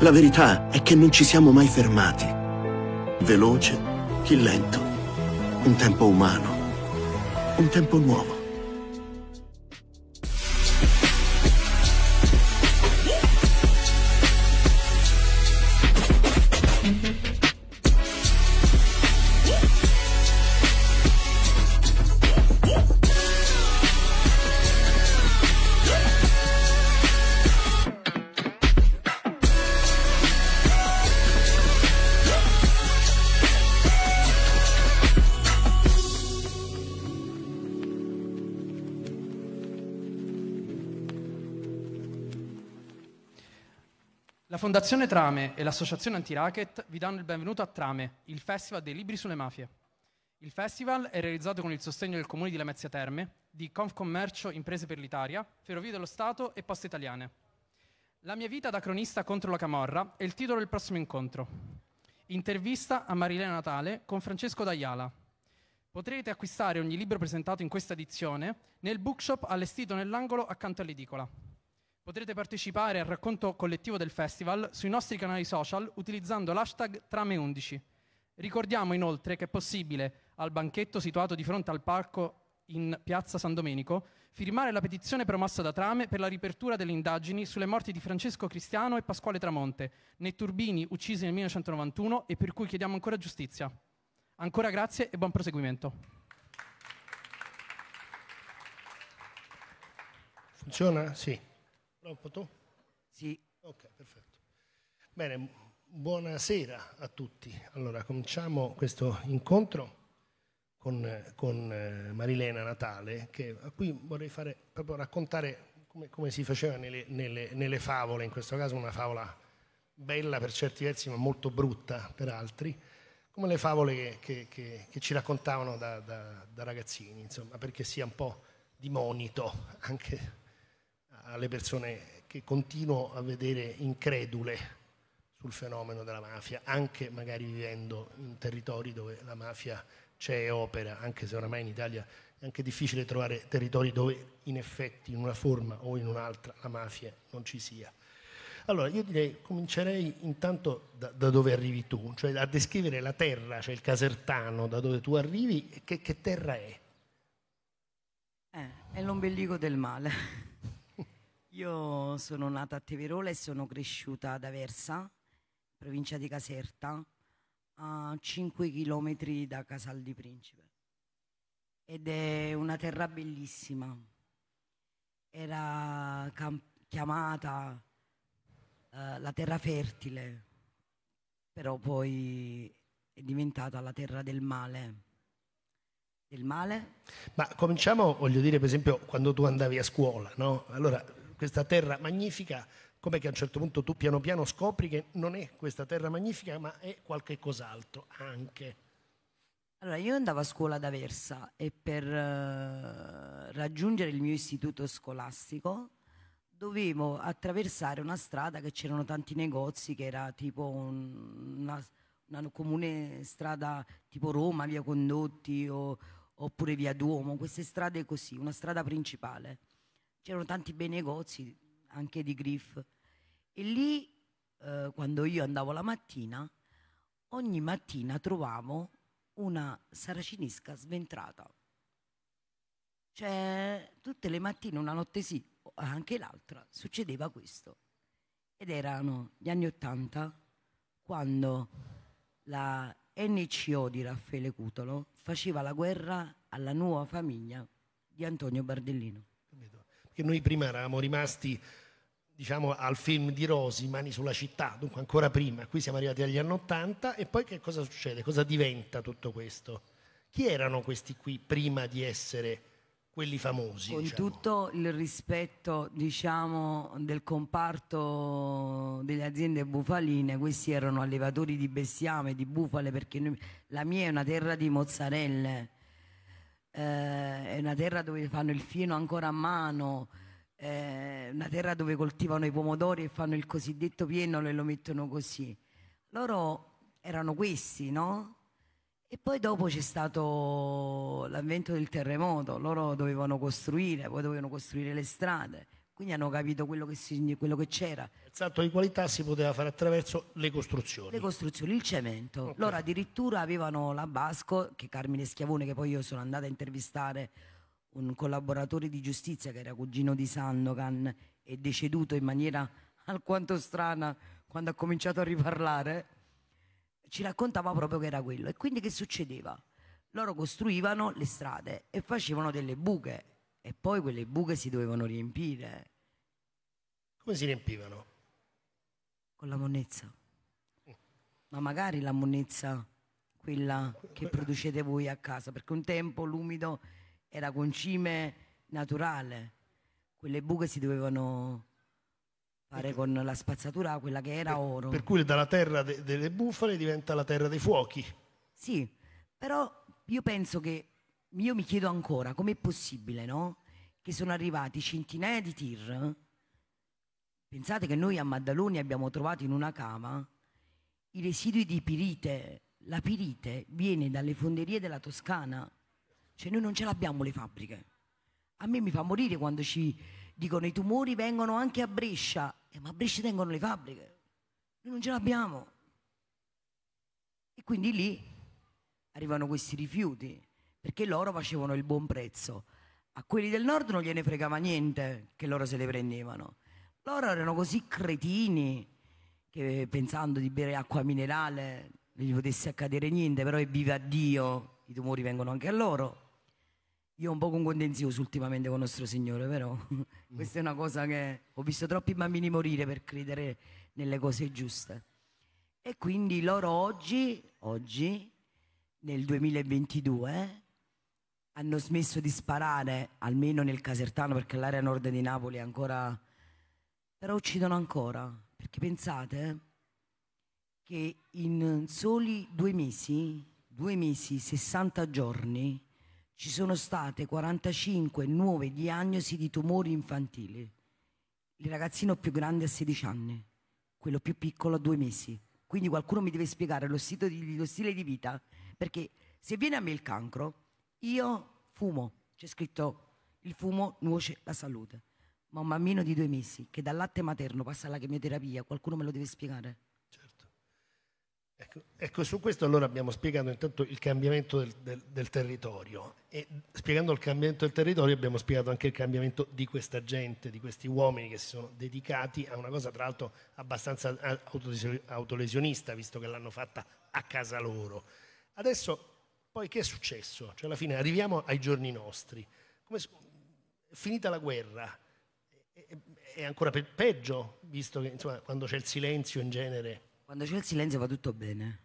La verità è che non ci siamo mai fermati. Veloce, chi lento, un tempo umano, un tempo nuovo. Fondazione Trame e l'Associazione Antiracket vi danno il benvenuto a Trame, il Festival dei Libri sulle Mafie. Il festival è realizzato con il sostegno del Comune di Lamezia Terme, di Confcommercio Imprese per l'Italia, Ferrovie dello Stato e Poste Italiane. La mia vita da cronista contro la Camorra è il titolo del prossimo incontro. Intervista a Marilena Natale con Francesco D'Aiala. Potrete acquistare ogni libro presentato in questa edizione nel bookshop allestito nell'angolo accanto all'edicola. Potrete partecipare al racconto collettivo del festival sui nostri canali social utilizzando l'hashtag Trame11. Ricordiamo inoltre che è possibile, al banchetto situato di fronte al palco in piazza San Domenico, firmare la petizione promossa da Trame per la ripertura delle indagini sulle morti di Francesco Cristiano e Pasquale Tramonte, nei turbini uccisi nel 1991 e per cui chiediamo ancora giustizia. Ancora grazie e buon proseguimento. Funziona? Sì. Troppo tu? Sì. Ok, perfetto. Bene, buonasera a tutti. Allora, cominciamo questo incontro con, con eh, Marilena Natale, che, a cui vorrei fare, proprio raccontare come, come si faceva nelle, nelle, nelle favole, in questo caso una favola bella per certi versi, ma molto brutta per altri come le favole che, che, che, che ci raccontavano da, da, da, ragazzini, insomma, perché sia un po' di monito anche alle persone che continuo a vedere incredule sul fenomeno della mafia, anche magari vivendo in territori dove la mafia c'è e opera, anche se oramai in Italia è anche difficile trovare territori dove in effetti in una forma o in un'altra la mafia non ci sia. Allora, io direi, comincerei intanto da, da dove arrivi tu, cioè a descrivere la terra, cioè il casertano, da dove tu arrivi, che, che terra è? Eh, è l'ombelico del male. Io sono nata a Teverola e sono cresciuta ad Aversa, provincia di Caserta, a 5 km da Casal di Principe. Ed è una terra bellissima. Era chiamata eh, la terra fertile, però poi è diventata la terra del male del male? Ma cominciamo, voglio dire, per esempio, quando tu andavi a scuola, no? Allora questa terra magnifica, come che a un certo punto tu piano piano scopri che non è questa terra magnifica, ma è qualche cos'altro anche. Allora, io andavo a scuola ad Aversa e per eh, raggiungere il mio istituto scolastico dovevo attraversare una strada che c'erano tanti negozi, che era tipo un, una, una, comune strada tipo Roma, via Condotti o, oppure via Duomo, queste strade così, una strada principale c'erano tanti bei negozi anche di griff e lì eh, quando io andavo la mattina ogni mattina trovavo una saracinesca sventrata cioè tutte le mattine una notte sì anche l'altra succedeva questo ed erano gli anni Ottanta quando la NCO di Raffaele Cutolo faceva la guerra alla nuova famiglia di Antonio Bardellino perché noi prima eravamo rimasti diciamo, al film di Rosi, Mani sulla città, dunque ancora prima, qui siamo arrivati agli anni Ottanta e poi che cosa succede? Cosa diventa tutto questo? Chi erano questi qui prima di essere quelli famosi? Con diciamo? tutto il rispetto diciamo, del comparto delle aziende bufaline, questi erano allevatori di bestiame, di bufale, perché la mia è una terra di mozzarelle eh, è una terra dove fanno il fieno ancora a mano, eh, una terra dove coltivano i pomodori e fanno il cosiddetto pieno e lo mettono così. Loro erano questi, no? E poi dopo c'è stato l'avvento del terremoto, loro dovevano costruire, poi dovevano costruire le strade. Quindi hanno capito quello che, si, quello che, c'era. Il salto di qualità si poteva fare attraverso le costruzioni. Le costruzioni, il cemento. Okay. Loro addirittura avevano la Basco, che Carmine Schiavone, che poi io sono andata a intervistare, un collaboratore di giustizia che era cugino di Sandokan, e deceduto in maniera alquanto strana quando ha cominciato a riparlare, ci raccontava proprio che era quello. E quindi che succedeva? Loro costruivano le strade e facevano delle buche e poi quelle buche si dovevano riempire. Come si riempivano? Con la monnezza. Ma magari la monnezza, quella che eh. producete voi a casa, perché un tempo l'umido era concime naturale. Quelle buche si dovevano fare con la spazzatura, quella che era per, oro. Per cui dalla terra de delle bufale diventa la terra dei fuochi. Sì, però io penso che io mi chiedo ancora com'è possibile, no? Che sono arrivati centinaia di tir. Pensate che noi a Maddaloni abbiamo trovato in una cava i residui di pirite. La pirite viene dalle fonderie della Toscana. Cioè noi non ce l'abbiamo le fabbriche. A me mi fa morire quando ci dicono i tumori vengono anche a Brescia. Eh, ma a Brescia tengono le fabbriche. Noi non ce l'abbiamo. E quindi lì arrivano questi rifiuti perché loro facevano il buon prezzo. A quelli del nord non gliene fregava niente che loro se le prendevano. Loro erano così cretini che pensando di bere acqua minerale non gli potesse accadere niente, però evviva Dio, i tumori vengono anche a loro. Io ho un po' contenzioso ultimamente con nostro Signore, però questa è una cosa che ho visto troppi bambini morire per credere nelle cose giuste. E quindi loro oggi, oggi nel 2022, hanno smesso di sparare, almeno nel Casertano, perché l'area nord di Napoli è ancora... però uccidono ancora, perché pensate che in soli due mesi, due mesi, 60 giorni, ci sono state 45 nuove diagnosi di tumori infantili. Il ragazzino più grande ha 16 anni, quello più piccolo ha due mesi. Quindi qualcuno mi deve spiegare lo, di, lo stile di vita, perché se viene a me il cancro, io fumo, c'è scritto il fumo nuoce la salute, ma un bambino di due mesi che dal latte materno passa alla chemioterapia, qualcuno me lo deve spiegare? Certo. Ecco, ecco su questo allora abbiamo spiegato intanto il cambiamento del, del, del territorio e spiegando il cambiamento del territorio abbiamo spiegato anche il cambiamento di questa gente, di questi uomini che si sono dedicati a una cosa tra l'altro abbastanza eh, autolesionista, visto che l'hanno fatta a casa loro. Adesso poi che è successo? Cioè, alla fine arriviamo ai giorni nostri. Come, è finita la guerra, è, ancora pe- peggio, visto che insomma, quando c'è il silenzio in genere. Quando c'è il silenzio va tutto bene.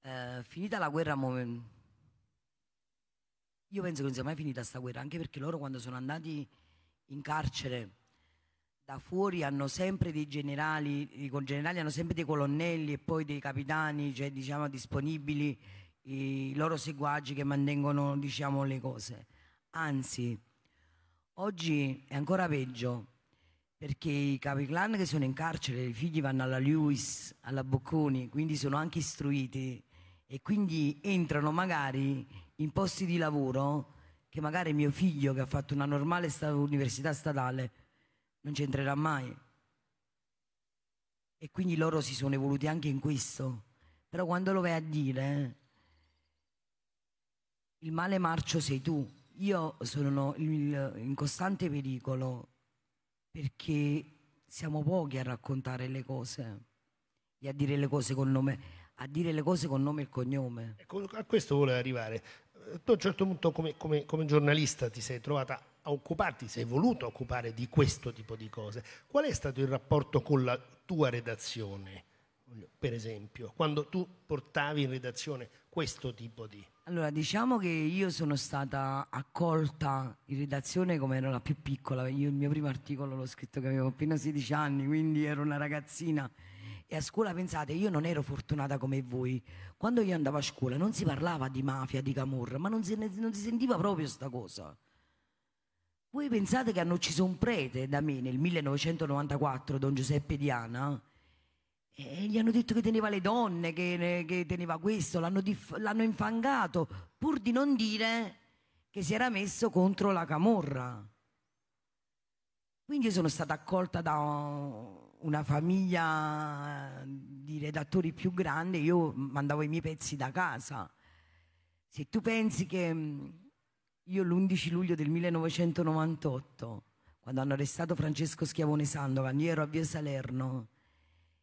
Eh, finita la guerra, mom- io penso che non sia mai finita questa guerra, anche perché loro quando sono andati in carcere da fuori hanno sempre dei generali, i generali hanno sempre dei colonnelli e poi dei capitani, cioè diciamo disponibili i loro seguaci che mantengono diciamo le cose. Anzi, oggi è ancora peggio perché i capiclan che sono in carcere, i figli vanno alla Lewis, alla Bocconi, quindi sono anche istruiti e quindi entrano magari in posti di lavoro che magari mio figlio che ha fatto una normale università statale non ci entrerà mai. E quindi loro si sono evoluti anche in questo. Però quando lo vai a dire, eh, il male marcio sei tu. Io sono in costante pericolo perché siamo pochi a raccontare le cose e a dire le cose con nome a dire le cose con nome e cognome. Ecco, a questo volevo arrivare. Tu a un certo punto come, come, come giornalista ti sei trovata occupati, sei voluto occupare di questo tipo di cose. Qual è stato il rapporto con la tua redazione, per esempio, quando tu portavi in redazione questo tipo di... Allora, diciamo che io sono stata accolta in redazione come ero la più piccola, io il mio primo articolo l'ho scritto che avevo appena 16 anni, quindi ero una ragazzina e a scuola pensate io non ero fortunata come voi quando io andavo a scuola non si parlava di mafia di camorra ma non si, non si sentiva proprio sta cosa voi pensate che hanno ucciso un prete da me nel 1994, Don Giuseppe Diana? E gli hanno detto che teneva le donne, che, eh, che teneva questo, l'hanno, l'hanno infangato, pur di non dire che si era messo contro la camorra. Quindi sono stata accolta da una famiglia di redattori più grande, io mandavo i miei pezzi da casa. Se tu pensi che io l'11 luglio del 1998, quando hanno arrestato Francesco Schiavone Sandovan, io ero a Via Salerno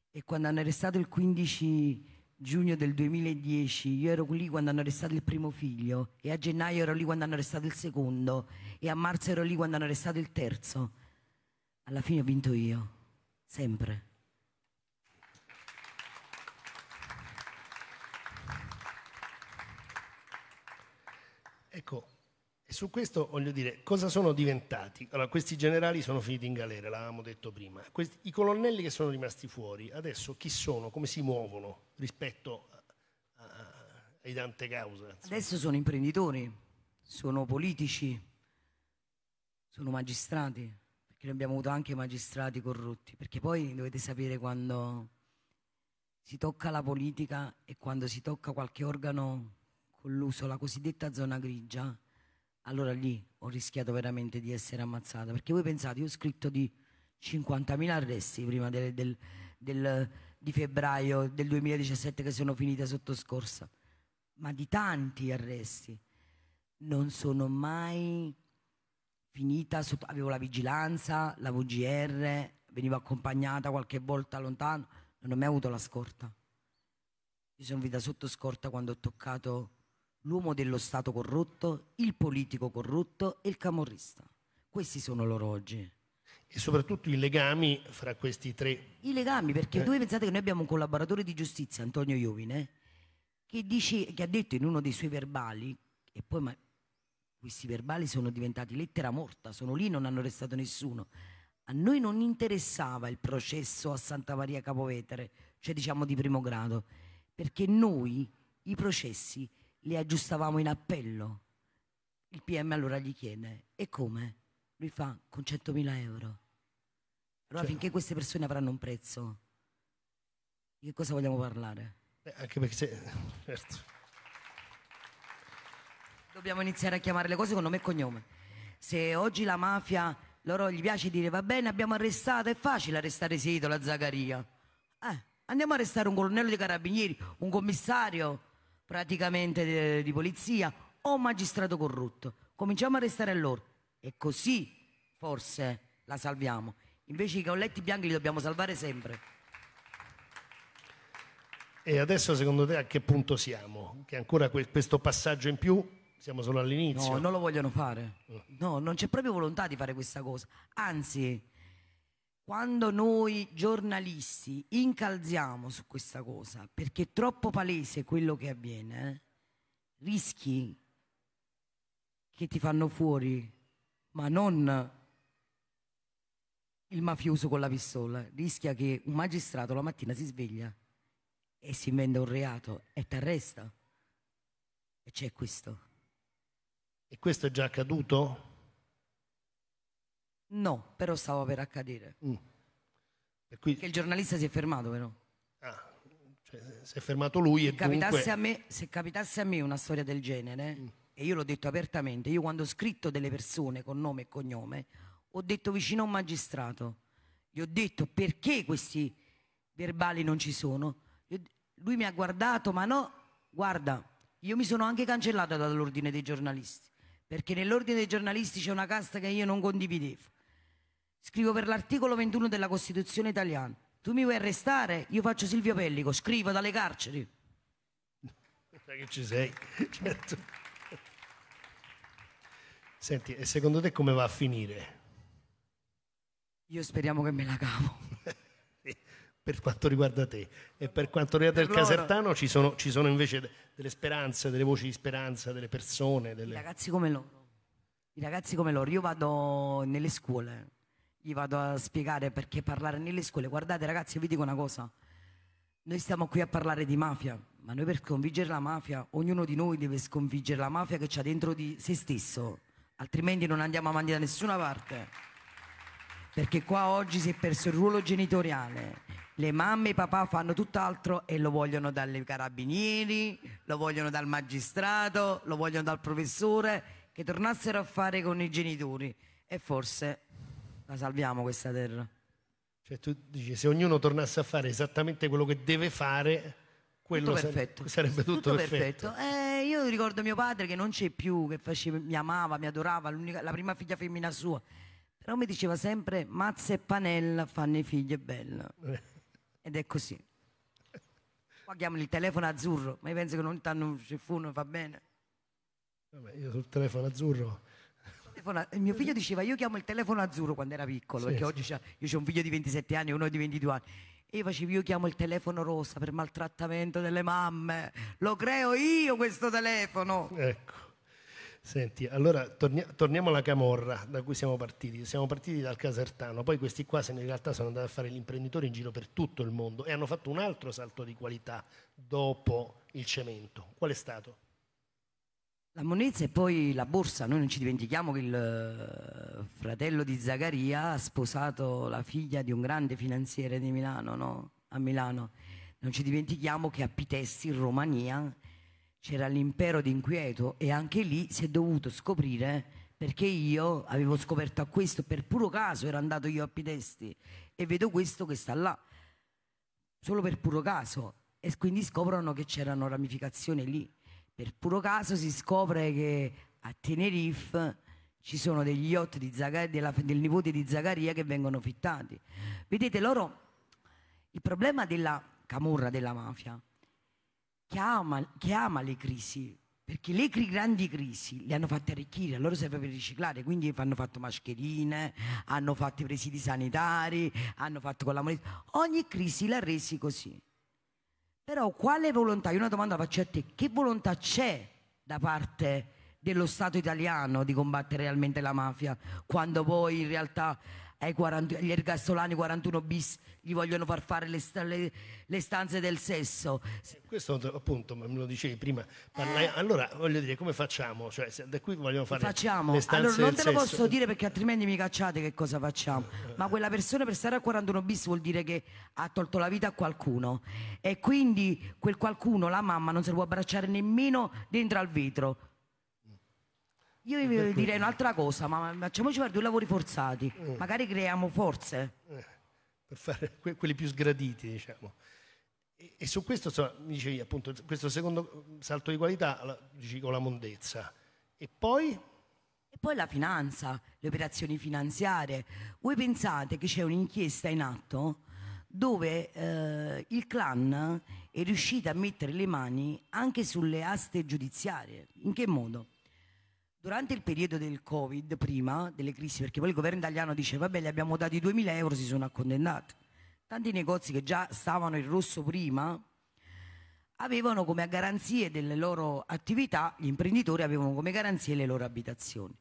e quando hanno arrestato il 15 giugno del 2010, io ero lì quando hanno arrestato il primo figlio e a gennaio ero lì quando hanno arrestato il secondo e a marzo ero lì quando hanno arrestato il terzo. Alla fine ho vinto io, sempre. Ecco, su questo voglio dire, cosa sono diventati? Allora, questi generali sono finiti in galera, l'avevamo detto prima. Questi, I colonnelli che sono rimasti fuori, adesso chi sono? Come si muovono rispetto a, a, ai tante cause? Insomma. Adesso sono imprenditori, sono politici, sono magistrati, perché noi abbiamo avuto anche magistrati corrotti, perché poi dovete sapere quando si tocca la politica e quando si tocca qualche organo con l'uso, la cosiddetta zona grigia, allora lì ho rischiato veramente di essere ammazzata. Perché voi pensate, io ho scritto di 50.000 arresti prima del, del, del, di febbraio del 2017 che sono finita sotto scorsa, ma di tanti arresti. Non sono mai finita sotto, avevo la vigilanza, la VGR, venivo accompagnata qualche volta lontano, non ho mai avuto la scorta. Io sono finita sotto scorta quando ho toccato l'uomo dello Stato corrotto, il politico corrotto e il camorrista. Questi sono loro oggi. E soprattutto i legami fra questi tre. I legami, perché eh. voi pensate che noi abbiamo un collaboratore di giustizia, Antonio Iovine, eh, che, dice, che ha detto in uno dei suoi verbali, e poi ma, questi verbali sono diventati lettera morta, sono lì, non hanno arrestato nessuno. A noi non interessava il processo a Santa Maria Capovetere, cioè diciamo di primo grado, perché noi i processi li aggiustavamo in appello. Il PM allora gli chiede, e come? Lui fa, con 100.000 euro. Allora cioè, finché queste persone avranno un prezzo, di che cosa vogliamo parlare? Beh, anche perché se, certo. Dobbiamo iniziare a chiamare le cose con nome e cognome. Se oggi la mafia, loro gli piace dire, va bene, abbiamo arrestato, è facile arrestare Sito, la Zagaria. Eh, andiamo a arrestare un colonnello dei carabinieri, un commissario, praticamente eh, di polizia o magistrato corrotto. Cominciamo a restare a loro e così forse la salviamo. Invece i colletti bianchi li dobbiamo salvare sempre. E adesso secondo te a che punto siamo? Che ancora que questo passaggio in più siamo solo all'inizio? No, non lo vogliono fare. Mm. No, non c'è proprio volontà di fare questa cosa. Anzi, quando noi giornalisti incalziamo su questa cosa, perché è troppo palese quello che avviene, eh, rischi che ti fanno fuori, ma non il mafioso con la pistola, rischia che un magistrato la mattina si sveglia e si inventa un reato e ti arresta. E c'è questo. E questo è già accaduto? No, però stava per accadere. Mm. Per cui... Perché il giornalista si è fermato vero? Ah, cioè, si è fermato lui se e capitasse dunque... me, Se capitasse a me una storia del genere, mm. e io l'ho detto apertamente, io quando ho scritto delle persone con nome e cognome, ho detto vicino a un magistrato, gli ho detto perché questi verbali non ci sono. Lui mi ha guardato, ma no, guarda, io mi sono anche cancellata dall'ordine dei giornalisti, perché nell'ordine dei giornalisti c'è una casta che io non condividevo. Scrivo per l'articolo 21 della Costituzione italiana. Tu mi vuoi arrestare? Io faccio Silvio Pellico, scrivo dalle carceri. Sai cioè, che ci sei, certo. Senti, e secondo te come va a finire? Io speriamo che me la cavo. per quanto riguarda te e per quanto riguarda per il loro... Casertano ci sono, ci sono, invece delle speranze, delle voci di speranza, delle persone. Delle... I ragazzi come loro. I ragazzi come loro. Io vado nelle scuole gli vado a spiegare perché parlare nelle scuole. Guardate ragazzi, vi dico una cosa, noi stiamo qui a parlare di mafia, ma noi per sconfiggere la mafia, ognuno di noi deve sconfiggere la mafia che c'è dentro di se stesso, altrimenti non andiamo avanti da nessuna parte. Perché qua oggi si è perso il ruolo genitoriale. Le mamme e i papà fanno tutt'altro e lo vogliono dai carabinieri, lo vogliono dal magistrato, lo vogliono dal professore, che tornassero a fare con i genitori. E forse la salviamo questa terra. Cioè tu dici, se ognuno tornasse a fare esattamente quello che deve fare, quello tutto perfetto. sarebbe tutto, tutto perfetto. perfetto. Eh, io ricordo mio padre che non c'è più, che faceva, mi amava, mi adorava, la prima figlia femmina sua. Però mi diceva sempre, mazza e panella fanno i figli e bella. Eh. Ed è così. Qua chiamano il telefono azzurro, ma io penso che non tanto ci fu, non fa bene. Vabbè, io sul telefono azzurro telefono, il mio figlio diceva io chiamo il telefono azzurro quando era piccolo, sì, perché oggi c'è, io ho un figlio di 27 anni e uno di 22 anni. E io facevo, io chiamo il telefono rossa per maltrattamento delle mamme, lo creo io questo telefono. Ecco. Senti, allora torni- torniamo alla camorra da cui siamo partiti. Siamo partiti dal Casertano, poi questi qua in realtà sono andati a fare gli imprenditori in giro per tutto il mondo e hanno fatto un altro salto di qualità dopo il cemento. Qual è stato? La Monezza e poi la borsa, noi non ci dimentichiamo che il eh, fratello di Zagaria ha sposato la figlia di un grande finanziere di Milano, no? a Milano. Non ci dimentichiamo che a Pitesti, in Romania, c'era l'impero d'inquieto e anche lì si è dovuto scoprire perché io avevo scoperto a questo, per puro caso ero andato io a Pitesti e vedo questo che sta là, solo per puro caso. E quindi scoprono che c'erano ramificazioni lì per puro caso si scopre che a Tenerife ci sono degli yacht Zagari, della, del nipote di Zaccaria che vengono fittati. Vedete, loro, il problema della camorra, della mafia, che ama, che ama le crisi, perché le cri, grandi crisi le hanno fatte arricchire, a loro serve per riciclare, quindi hanno fatto mascherine, hanno fatto i presidi sanitari, hanno fatto con la moneta, ogni crisi l'ha resi così. Però quale volontà, io una domanda faccio a te, che volontà c'è da parte dello Stato italiano di combattere realmente la mafia quando poi in realtà 40, gli ergastolani 41 bis gli vogliono far fare le, le, le stanze del sesso. Questo appunto me lo dicevi prima. Parlai, eh. Allora voglio dire come facciamo? Cioè, da qui vogliamo fare facciamo. le stanze allora, non te lo posso dire perché altrimenti mi cacciate che cosa facciamo. Ma quella persona per stare a 41 bis vuol dire che ha tolto la vita a qualcuno e quindi quel qualcuno, la mamma, non se lo può abbracciare nemmeno dentro al vetro io eh, vi voglio dire un'altra cosa, ma facciamoci fare due lavori forzati, mm. magari creiamo forze. Eh, per fare que quelli più sgraditi, diciamo. E, e su questo, so, dicevi appunto, questo secondo salto di qualità, la, dici con la mondezza. E poi? E poi la finanza, le operazioni finanziarie. Voi pensate che c'è un'inchiesta in atto dove eh, il clan è riuscito a mettere le mani anche sulle aste giudiziarie. In che modo? Durante il periodo del Covid, prima delle crisi, perché poi il governo italiano dice vabbè, gli abbiamo dati 2.000 euro, si sono accondennati. Tanti negozi che già stavano in rosso prima avevano come garanzie delle loro attività, gli imprenditori avevano come garanzie le loro abitazioni.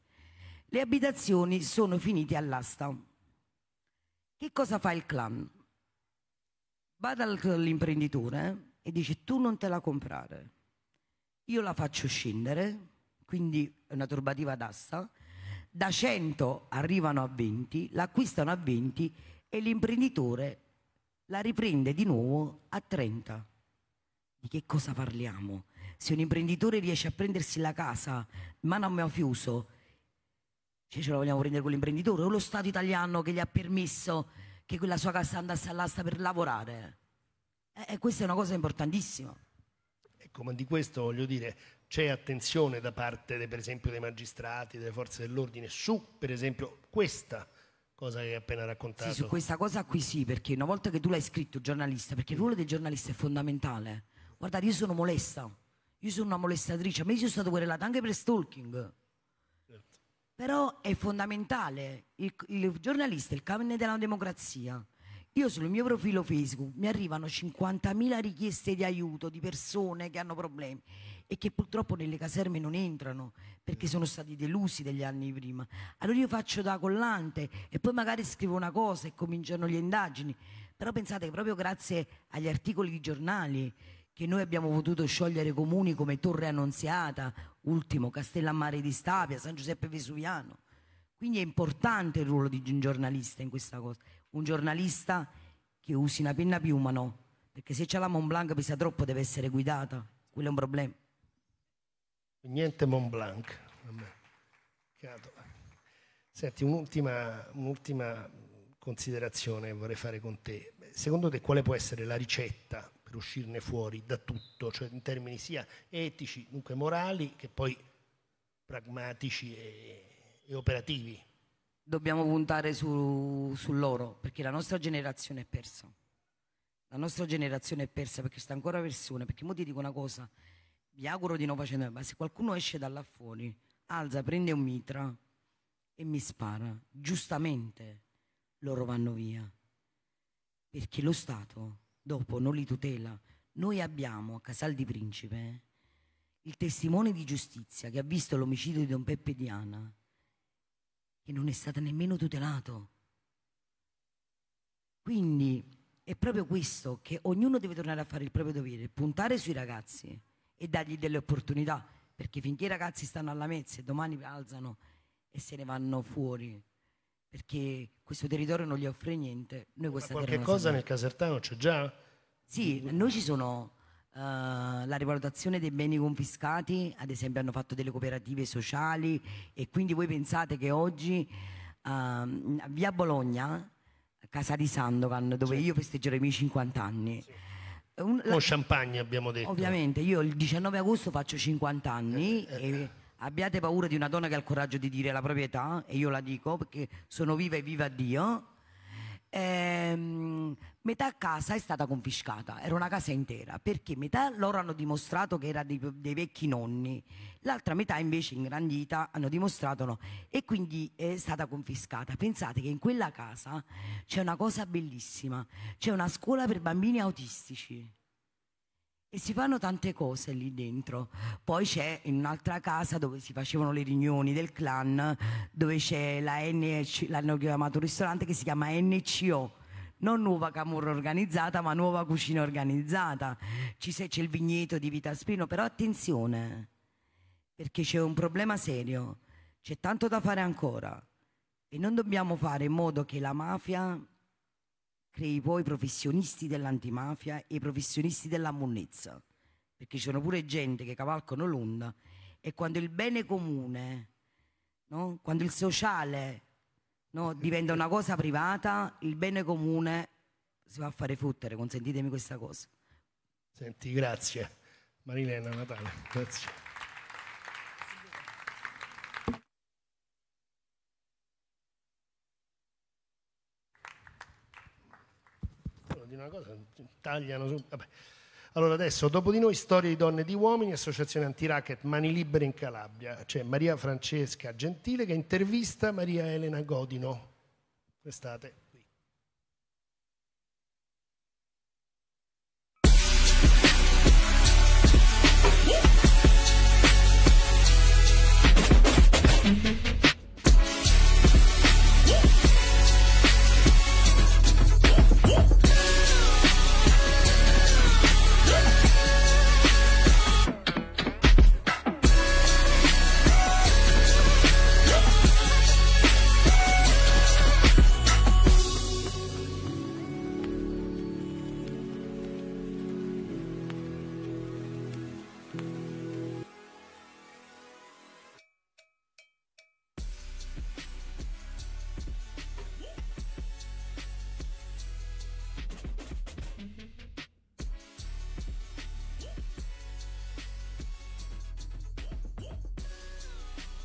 Le abitazioni sono finite all'asta. Che cosa fa il clan? Va dall'imprenditore eh, e dice tu non te la comprare, io la faccio scendere quindi è una turbativa d'asta, da 100 arrivano a 20, l'acquistano a 20 e l'imprenditore la riprende di nuovo a 30. Di che cosa parliamo? Se un imprenditore riesce a prendersi la casa mano a mano fiuso, cioè ce la vogliamo prendere con l'imprenditore o lo Stato italiano che gli ha permesso che quella sua cassa andasse all'asta per lavorare? e eh, eh, questa è una cosa importantissima. Ecco, ma di questo voglio dire, c'è attenzione da parte per esempio dei magistrati, delle forze dell'ordine su per esempio questa cosa che hai appena raccontato. Sì, su questa cosa qui sì, perché una volta che tu l'hai scritto giornalista, perché il ruolo del giornalista è fondamentale. Guardate, io sono molesta, io sono una molestatrice, a me sono stato querelata anche per stalking. Però è fondamentale, il, il giornalista è il cane della democrazia. Io sul mio profilo Facebook mi arrivano 50.000 richieste di aiuto di persone che hanno problemi e che purtroppo nelle caserme non entrano perché sono stati delusi degli anni prima. Allora io faccio da collante e poi magari scrivo una cosa e cominciano le indagini, però pensate che proprio grazie agli articoli di giornali che noi abbiamo potuto sciogliere comuni come Torre Annunziata, Ultimo, Castellammare di Stabia, San Giuseppe Vesuviano. Quindi è importante il ruolo di un giornalista in questa cosa, un giornalista che usi una penna piuma no, perché se c'è la Mont Blanc pesa troppo deve essere guidata, quello è un problema. Niente Mont Blanc. Senti, un'ultima, un'ultima considerazione che vorrei fare con te. Secondo te quale può essere la ricetta per uscirne fuori da tutto, cioè in termini sia etici, dunque morali, che poi pragmatici e, e operativi? Dobbiamo puntare su, su loro, perché la nostra generazione è persa. La nostra generazione è persa perché sta ancora persone, perché ti dico una cosa, vi auguro di non facendo, ma se qualcuno esce da là fuori, alza, prende un mitra e mi spara, giustamente loro vanno via, perché lo Stato dopo non li tutela. Noi abbiamo a Casal di Principe il testimone di giustizia che ha visto l'omicidio di Don Peppe Diana, che non è stato nemmeno tutelato. Quindi è proprio questo che ognuno deve tornare a fare il proprio dovere, puntare sui ragazzi e dargli delle opportunità, perché finché i ragazzi stanno alla mezza e domani alzano e se ne vanno fuori, perché questo territorio non gli offre niente. Noi questa Ma qualche cosa nel Casertano c'è già? Sì, noi ci sono uh, la rivalutazione dei beni confiscati, ad esempio hanno fatto delle cooperative sociali e quindi voi pensate che oggi uh, via Bologna, casa di Sandovan, dove certo. io festeggerò i miei 50 anni, sì un, la... champagne abbiamo detto. Ovviamente, io il 19 agosto faccio 50 anni eh, eh, e eh. abbiate paura di una donna che ha il coraggio di dire la proprietà, e io la dico perché sono viva e viva Dio. Ehm, metà casa è stata confiscata, era una casa intera, perché metà loro hanno dimostrato che era dei, dei vecchi nonni, l'altra metà invece ingrandita hanno dimostrato no, e quindi è stata confiscata. Pensate che in quella casa c'è una cosa bellissima, c'è una scuola per bambini autistici. E si fanno tante cose lì dentro. Poi c'è in un'altra casa dove si facevano le riunioni del clan, dove c'è la NCO, l'hanno chiamato ristorante che si chiama NCO, non nuova camorra organizzata, ma nuova cucina organizzata. C'è il vigneto di Vitaspino, però attenzione, perché c'è un problema serio, c'è tanto da fare ancora e non dobbiamo fare in modo che la mafia crei poi i professionisti dell'antimafia e i professionisti della munnezza, perché ci sono pure gente che cavalcano l'onda e quando il bene comune, no? quando il sociale no? diventa una cosa privata, il bene comune si va a fare fottere, consentitemi questa cosa. Senti, grazie. Marilena Natale, grazie. Di una cosa tagliano subito. Allora adesso, dopo di noi, storie di donne e di uomini, associazione anti-racket Mani Libere in Calabria, c'è Maria Francesca Gentile che intervista Maria Elena Godino. Restate.